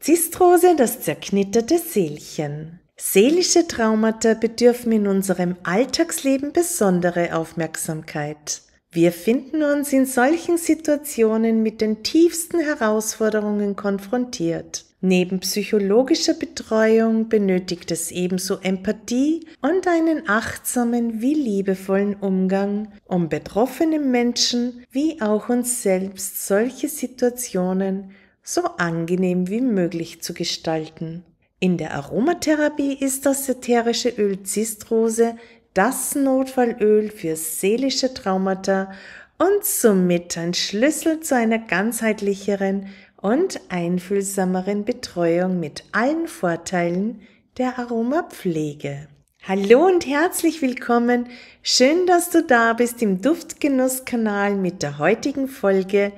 Zistrose, das zerknitterte Seelchen. Seelische Traumata bedürfen in unserem Alltagsleben besondere Aufmerksamkeit. Wir finden uns in solchen Situationen mit den tiefsten Herausforderungen konfrontiert. Neben psychologischer Betreuung benötigt es ebenso Empathie und einen achtsamen wie liebevollen Umgang, um betroffenen Menschen wie auch uns selbst solche Situationen so angenehm wie möglich zu gestalten. In der Aromatherapie ist das ätherische Öl Zistrose das Notfallöl für seelische Traumata und somit ein Schlüssel zu einer ganzheitlicheren und einfühlsameren Betreuung mit allen Vorteilen der Aromapflege. Hallo und herzlich willkommen. Schön, dass du da bist im Duftgenusskanal mit der heutigen Folge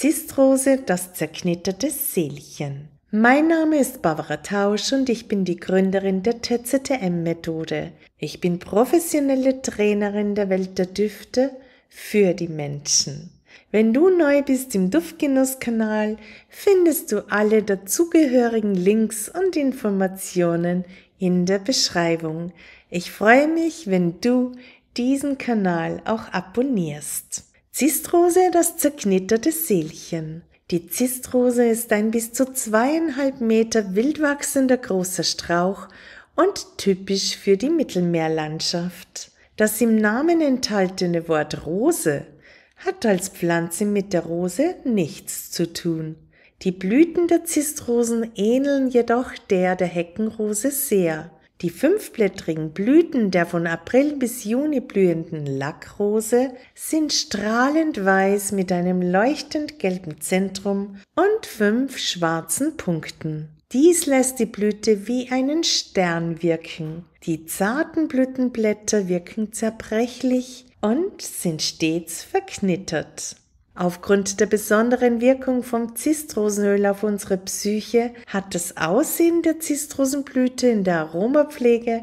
Zistrose, das zerknitterte Seelchen. Mein Name ist Barbara Tausch und ich bin die Gründerin der TZTM-Methode. Ich bin professionelle Trainerin der Welt der Düfte für die Menschen. Wenn du neu bist im Duftgenusskanal, findest du alle dazugehörigen Links und Informationen in der Beschreibung. Ich freue mich, wenn du diesen Kanal auch abonnierst. Zistrose, das zerknitterte Seelchen. Die Zistrose ist ein bis zu zweieinhalb Meter wild wachsender großer Strauch und typisch für die Mittelmeerlandschaft. Das im Namen enthaltene Wort Rose hat als Pflanze mit der Rose nichts zu tun. Die Blüten der Zistrosen ähneln jedoch der der Heckenrose sehr. Die fünfblättrigen Blüten der von April bis Juni blühenden Lackrose sind strahlend weiß mit einem leuchtend gelben Zentrum und fünf schwarzen Punkten. Dies lässt die Blüte wie einen Stern wirken. Die zarten Blütenblätter wirken zerbrechlich und sind stets verknittert. Aufgrund der besonderen Wirkung vom Zistrosenöl auf unsere Psyche hat das Aussehen der Zistrosenblüte in der Aromapflege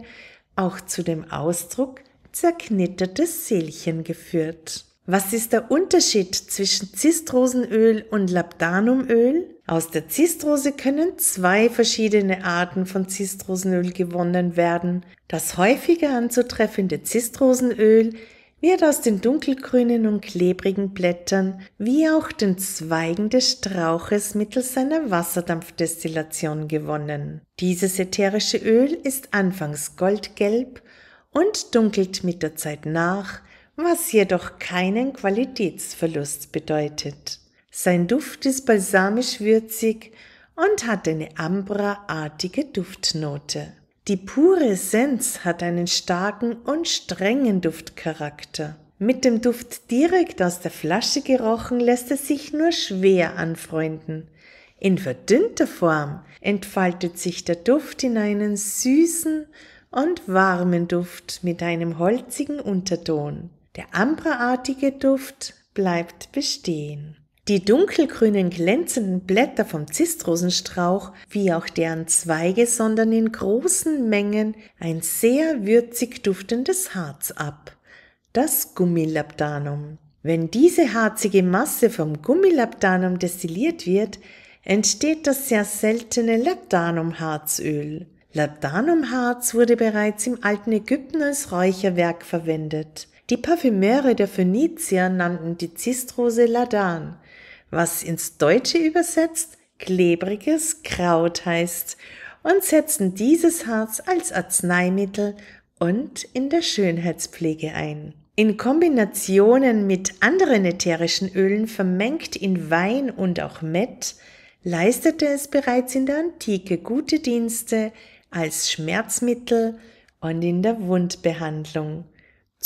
auch zu dem Ausdruck zerknittertes Seelchen geführt. Was ist der Unterschied zwischen Zistrosenöl und Labdanumöl? Aus der Zistrose können zwei verschiedene Arten von Zistrosenöl gewonnen werden. Das häufiger anzutreffende Zistrosenöl wird aus den dunkelgrünen und klebrigen Blättern wie auch den Zweigen des Strauches mittels seiner Wasserdampfdestillation gewonnen. Dieses ätherische Öl ist anfangs goldgelb und dunkelt mit der Zeit nach, was jedoch keinen Qualitätsverlust bedeutet. Sein Duft ist balsamisch würzig und hat eine ambraartige Duftnote. Die pure Essenz hat einen starken und strengen Duftcharakter. Mit dem Duft direkt aus der Flasche gerochen lässt es sich nur schwer anfreunden. In verdünnter Form entfaltet sich der Duft in einen süßen und warmen Duft mit einem holzigen Unterton. Der amberartige Duft bleibt bestehen. Die dunkelgrünen glänzenden Blätter vom Zistrosenstrauch wie auch deren Zweige sondern in großen Mengen ein sehr würzig duftendes Harz ab, das Gummilabdanum. Wenn diese harzige Masse vom Gummilabdanum destilliert wird, entsteht das sehr seltene Labdanumharzöl. Labdanumharz wurde bereits im alten Ägypten als Räucherwerk verwendet. Die Parfümeure der Phönizier nannten die Zistrose Ladan, was ins Deutsche übersetzt klebriges Kraut heißt, und setzen dieses Harz als Arzneimittel und in der Schönheitspflege ein. In Kombinationen mit anderen ätherischen Ölen vermengt in Wein und auch Mett, leistete es bereits in der Antike gute Dienste als Schmerzmittel und in der Wundbehandlung.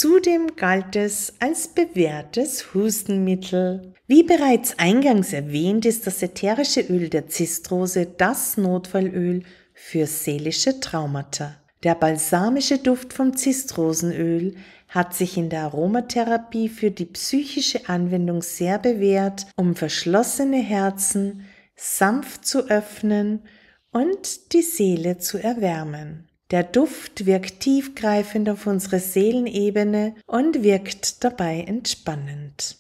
Zudem galt es als bewährtes Hustenmittel. Wie bereits eingangs erwähnt, ist das ätherische Öl der Zistrose das Notfallöl für seelische Traumata. Der balsamische Duft vom Zistrosenöl hat sich in der Aromatherapie für die psychische Anwendung sehr bewährt, um verschlossene Herzen sanft zu öffnen und die Seele zu erwärmen. Der Duft wirkt tiefgreifend auf unsere Seelenebene und wirkt dabei entspannend.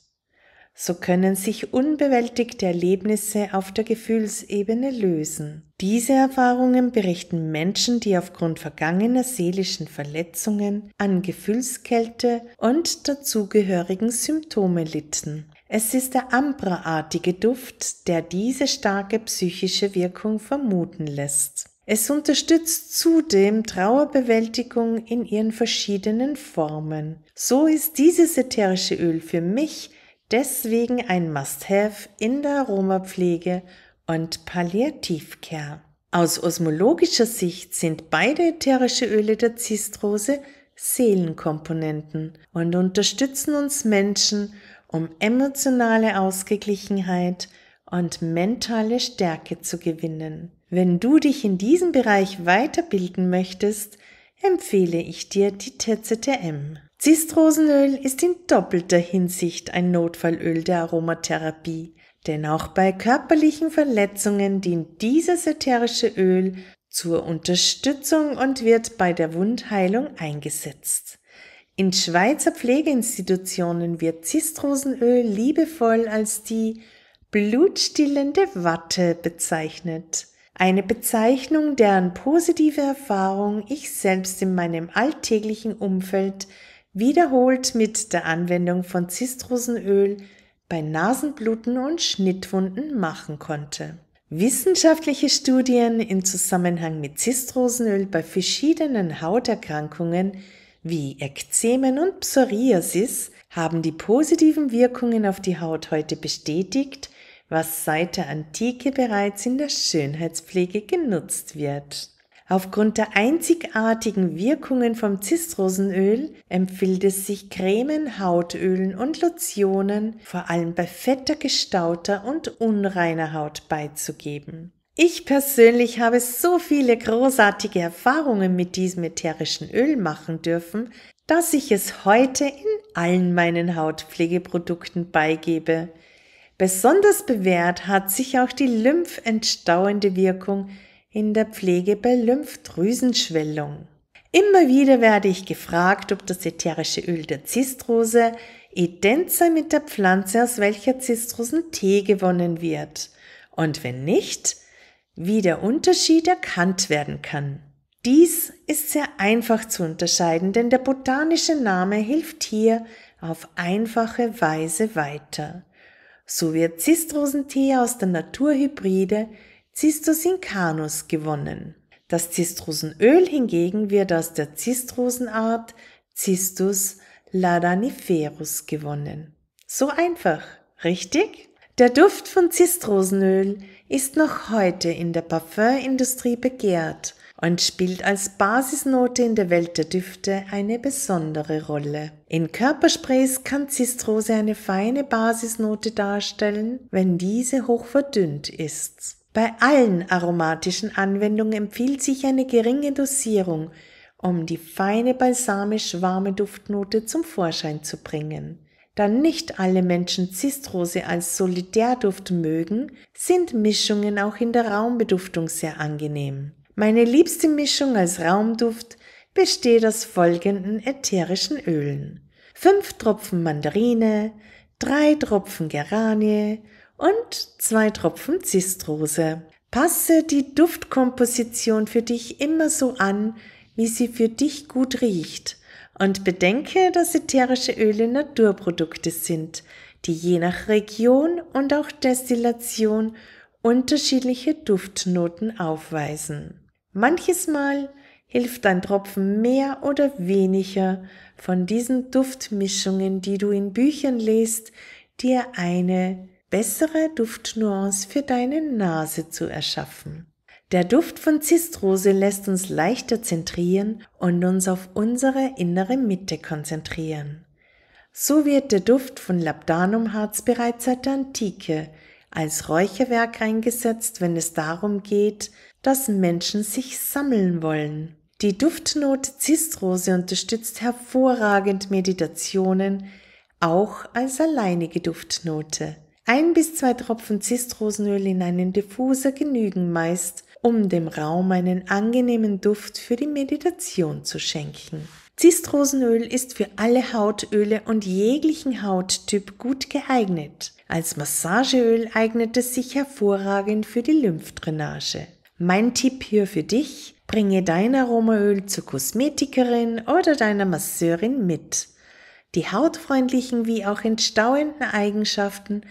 So können sich unbewältigte Erlebnisse auf der Gefühlsebene lösen. Diese Erfahrungen berichten Menschen, die aufgrund vergangener seelischen Verletzungen an Gefühlskälte und dazugehörigen Symptome litten. Es ist der Ambraartige Duft, der diese starke psychische Wirkung vermuten lässt. Es unterstützt zudem Trauerbewältigung in ihren verschiedenen Formen. So ist dieses ätherische Öl für mich deswegen ein Must-Have in der Aromapflege und Palliativcare. Aus osmologischer Sicht sind beide ätherische Öle der Zistrose Seelenkomponenten und unterstützen uns Menschen, um emotionale Ausgeglichenheit und mentale Stärke zu gewinnen. Wenn du dich in diesem Bereich weiterbilden möchtest, empfehle ich dir die TZTM. Zistrosenöl ist in doppelter Hinsicht ein Notfallöl der Aromatherapie, denn auch bei körperlichen Verletzungen dient dieses ätherische Öl zur Unterstützung und wird bei der Wundheilung eingesetzt. In Schweizer Pflegeinstitutionen wird Zistrosenöl liebevoll als die blutstillende Watte bezeichnet eine Bezeichnung, deren positive Erfahrung ich selbst in meinem alltäglichen Umfeld wiederholt mit der Anwendung von Zistrosenöl bei Nasenbluten und Schnittwunden machen konnte. Wissenschaftliche Studien im Zusammenhang mit Zistrosenöl bei verschiedenen Hauterkrankungen wie Ekzemen und Psoriasis haben die positiven Wirkungen auf die Haut heute bestätigt was seit der Antike bereits in der Schönheitspflege genutzt wird. Aufgrund der einzigartigen Wirkungen vom Zistrosenöl empfiehlt es sich, Cremen, Hautölen und Lotionen vor allem bei fetter, gestauter und unreiner Haut beizugeben. Ich persönlich habe so viele großartige Erfahrungen mit diesem ätherischen Öl machen dürfen, dass ich es heute in allen meinen Hautpflegeprodukten beigebe. Besonders bewährt hat sich auch die lymphentstauende Wirkung in der Pflege bei Lymphdrüsenschwellung. Immer wieder werde ich gefragt, ob das ätherische Öl der Zistrose ident sei mit der Pflanze, aus welcher Zistrosentee gewonnen wird. Und wenn nicht, wie der Unterschied erkannt werden kann. Dies ist sehr einfach zu unterscheiden, denn der botanische Name hilft hier auf einfache Weise weiter. So wird Zistrosentee aus der Naturhybride Cistus incanus gewonnen. Das Zistrosenöl hingegen wird aus der Zistrosenart Cistus ladaniferus gewonnen. So einfach, richtig? Der Duft von Zistrosenöl ist noch heute in der Parfümindustrie begehrt und spielt als Basisnote in der Welt der Düfte eine besondere Rolle. In Körpersprays kann Zistrose eine feine Basisnote darstellen, wenn diese hoch verdünnt ist. Bei allen aromatischen Anwendungen empfiehlt sich eine geringe Dosierung, um die feine balsamisch warme Duftnote zum Vorschein zu bringen. Da nicht alle Menschen Zistrose als Solidärduft mögen, sind Mischungen auch in der Raumbeduftung sehr angenehm. Meine liebste Mischung als Raumduft besteht aus folgenden ätherischen Ölen. 5 Tropfen Mandarine, 3 Tropfen Geranie und 2 Tropfen Zistrose. Passe die Duftkomposition für dich immer so an, wie sie für dich gut riecht. Und bedenke, dass ätherische Öle Naturprodukte sind, die je nach Region und auch Destillation unterschiedliche Duftnoten aufweisen. Manches Mal hilft ein Tropfen mehr oder weniger von diesen Duftmischungen, die du in Büchern lest, dir eine bessere Duftnuance für deine Nase zu erschaffen. Der Duft von Zistrose lässt uns leichter zentrieren und uns auf unsere innere Mitte konzentrieren. So wird der Duft von Labdanumharz bereits seit der Antike als Räucherwerk eingesetzt, wenn es darum geht, dass Menschen sich sammeln wollen. Die Duftnote Zistrose unterstützt hervorragend Meditationen, auch als alleinige Duftnote. Ein bis zwei Tropfen Zistrosenöl in einen Diffuser genügen meist, um dem Raum einen angenehmen Duft für die Meditation zu schenken. Zistrosenöl ist für alle Hautöle und jeglichen Hauttyp gut geeignet. Als Massageöl eignet es sich hervorragend für die Lymphdrainage. Mein Tipp hier für dich, bringe dein Aromaöl zur Kosmetikerin oder deiner Masseurin mit. Die hautfreundlichen wie auch entstauenden Eigenschaften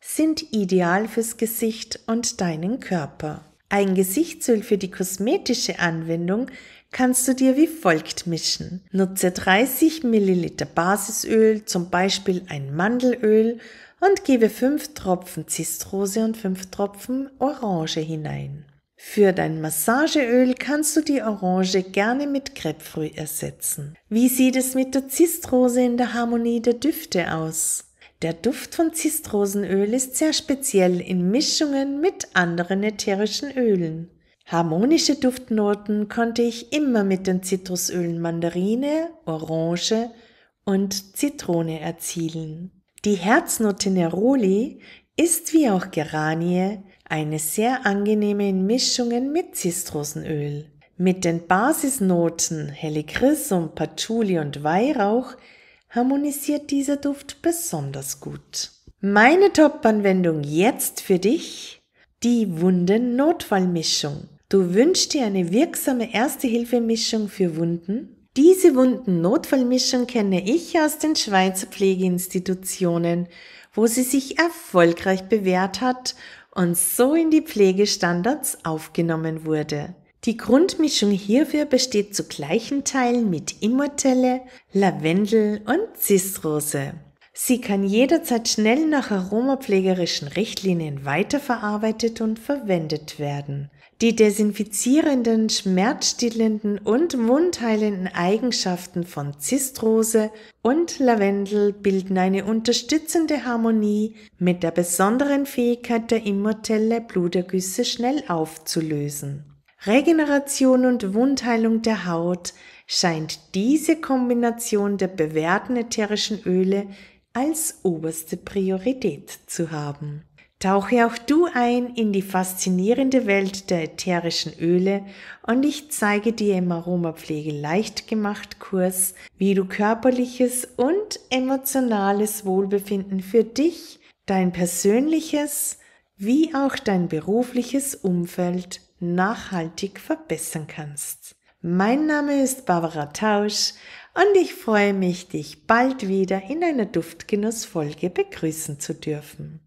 sind ideal fürs Gesicht und deinen Körper. Ein Gesichtsöl für die kosmetische Anwendung kannst du dir wie folgt mischen. Nutze 30 ml Basisöl, zum Beispiel ein Mandelöl, und gebe 5 Tropfen Zistrose und 5 Tropfen Orange hinein. Für dein Massageöl kannst du die Orange gerne mit Grapefruit ersetzen. Wie sieht es mit der Zistrose in der Harmonie der Düfte aus? Der Duft von Zistrosenöl ist sehr speziell in Mischungen mit anderen ätherischen Ölen. Harmonische Duftnoten konnte ich immer mit den Zitrusölen Mandarine, Orange und Zitrone erzielen. Die Herznote Neroli ist wie auch Geranie eine sehr angenehme Mischung mit Zitrosenöl. Mit den Basisnoten Helichrysum, Patchouli und Weihrauch harmonisiert dieser Duft besonders gut. Meine Top-Anwendung jetzt für dich, die Wunden-Notfallmischung. Du wünschst dir eine wirksame Erste-Hilfe-Mischung für Wunden? Diese Wunden-Notfallmischung kenne ich aus den Schweizer Pflegeinstitutionen, wo sie sich erfolgreich bewährt hat und so in die Pflegestandards aufgenommen wurde. Die Grundmischung hierfür besteht zu gleichen Teilen mit Immortelle, Lavendel und Zisrose. Sie kann jederzeit schnell nach aromapflegerischen Richtlinien weiterverarbeitet und verwendet werden die desinfizierenden, schmerzstillenden und wundheilenden Eigenschaften von Zistrose und Lavendel bilden eine unterstützende Harmonie mit der besonderen Fähigkeit der Immortelle Blutergüsse schnell aufzulösen. Regeneration und Wundheilung der Haut scheint diese Kombination der bewährten ätherischen Öle als oberste Priorität zu haben. Tauche auch du ein in die faszinierende Welt der ätherischen Öle und ich zeige dir im Aromapflege leicht gemacht Kurs, wie du körperliches und emotionales Wohlbefinden für dich, dein persönliches wie auch dein berufliches Umfeld nachhaltig verbessern kannst. Mein Name ist Barbara Tausch und ich freue mich, dich bald wieder in einer Duftgenussfolge begrüßen zu dürfen.